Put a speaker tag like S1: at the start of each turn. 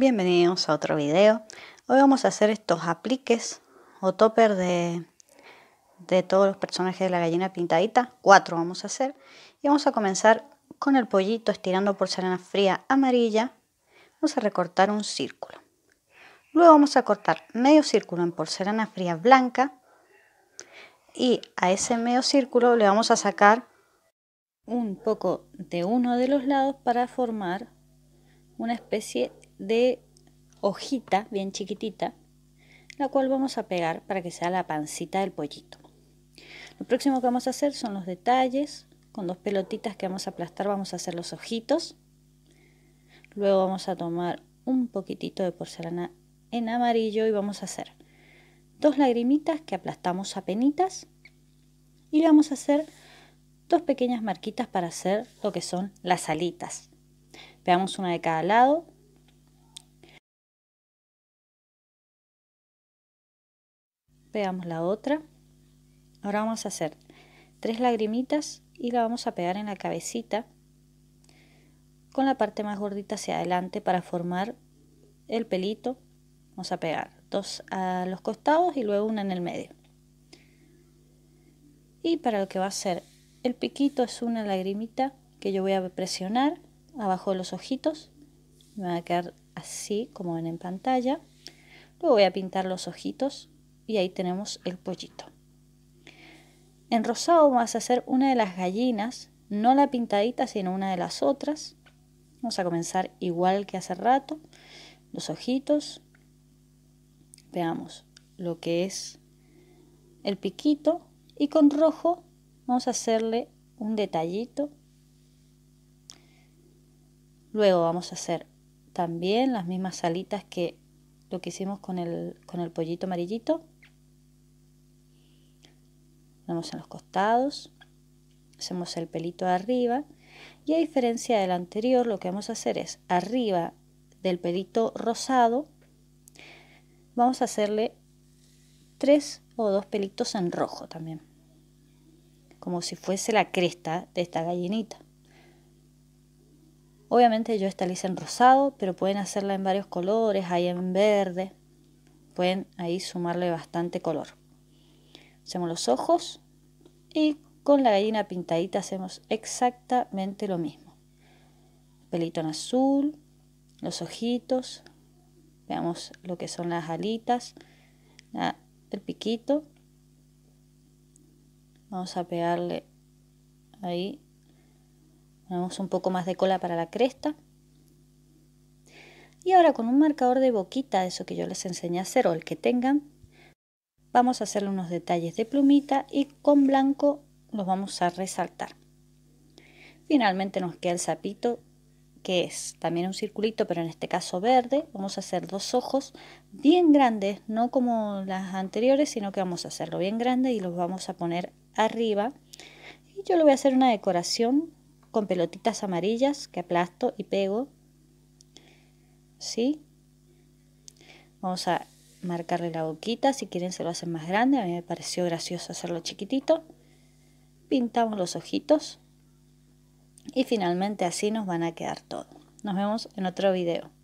S1: Bienvenidos a otro video. Hoy vamos a hacer estos apliques o topper de, de todos los personajes de la gallina pintadita. Cuatro vamos a hacer. Y vamos a comenzar con el pollito estirando porcelana fría amarilla. Vamos a recortar un círculo. Luego vamos a cortar medio círculo en porcelana fría blanca. Y a ese medio círculo le vamos a sacar un poco de uno de los lados para formar una especie de hojita bien chiquitita, la cual vamos a pegar para que sea la pancita del pollito. Lo próximo que vamos a hacer son los detalles, con dos pelotitas que vamos a aplastar vamos a hacer los ojitos. Luego vamos a tomar un poquitito de porcelana en amarillo y vamos a hacer dos lagrimitas que aplastamos a penitas y le vamos a hacer dos pequeñas marquitas para hacer lo que son las alitas. Pegamos una de cada lado Pegamos la otra. Ahora vamos a hacer tres lagrimitas y la vamos a pegar en la cabecita con la parte más gordita hacia adelante para formar el pelito. Vamos a pegar dos a los costados y luego una en el medio. Y para lo que va a ser el piquito es una lagrimita que yo voy a presionar abajo de los ojitos. Me va a quedar así como ven en pantalla. Luego voy a pintar los ojitos y ahí tenemos el pollito. En rosado vamos a hacer una de las gallinas, no la pintadita, sino una de las otras. Vamos a comenzar igual que hace rato. Los ojitos. Veamos lo que es el piquito. Y con rojo vamos a hacerle un detallito. Luego vamos a hacer también las mismas alitas que lo que hicimos con el, con el pollito amarillito vamos en los costados, hacemos el pelito arriba y a diferencia del anterior lo que vamos a hacer es arriba del pelito rosado vamos a hacerle tres o dos pelitos en rojo también como si fuese la cresta de esta gallinita obviamente yo esta la en rosado pero pueden hacerla en varios colores hay en verde pueden ahí sumarle bastante color hacemos los ojos y con la gallina pintadita hacemos exactamente lo mismo. Pelito en azul, los ojitos, veamos lo que son las alitas, el piquito. Vamos a pegarle ahí, vamos un poco más de cola para la cresta. Y ahora con un marcador de boquita, eso que yo les enseñé a hacer o el que tengan, vamos a hacerle unos detalles de plumita y con blanco los vamos a resaltar. Finalmente nos queda el sapito que es también un circulito, pero en este caso verde. Vamos a hacer dos ojos bien grandes, no como las anteriores, sino que vamos a hacerlo bien grande y los vamos a poner arriba. Y yo le voy a hacer una decoración con pelotitas amarillas que aplasto y pego. ¿Sí? Vamos a marcarle la boquita, si quieren se lo hacen más grande, a mí me pareció gracioso hacerlo chiquitito. Pintamos los ojitos y finalmente así nos van a quedar todo. Nos vemos en otro video.